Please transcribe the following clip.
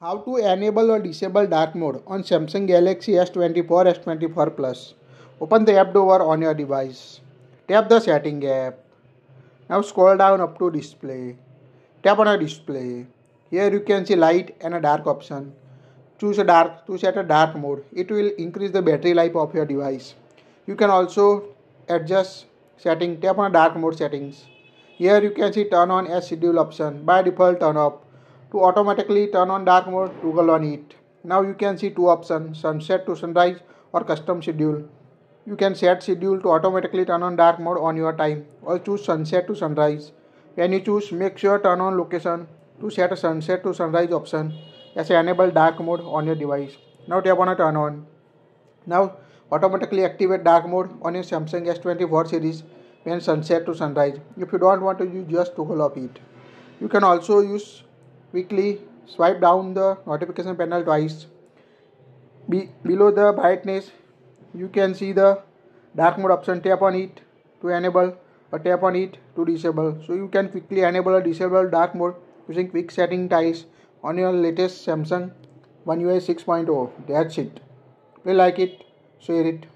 How to enable or disable dark mode on Samsung Galaxy S24, S24 Plus. Open the app door on your device. Tap the setting app. Now scroll down up to display. Tap on a display. Here you can see light and a dark option. Choose a dark to set a dark mode. It will increase the battery life of your device. You can also adjust setting. Tap on dark mode settings. Here you can see turn on as schedule option by default turn off. To automatically turn on dark mode toggle on it. Now you can see two options sunset to sunrise or custom schedule. You can set schedule to automatically turn on dark mode on your time or choose sunset to sunrise. When you choose make sure turn on location to set a sunset to sunrise option as enable dark mode on your device. Now tap on a turn on. Now automatically activate dark mode on your Samsung S24 series when sunset to sunrise if you don't want to use just toggle of it you can also use quickly swipe down the notification panel twice Be- below the brightness you can see the dark mode option tap on it to enable or tap on it to disable so you can quickly enable or disable dark mode using quick setting tiles on your latest samsung one ui 6.0 that's it if you like it share it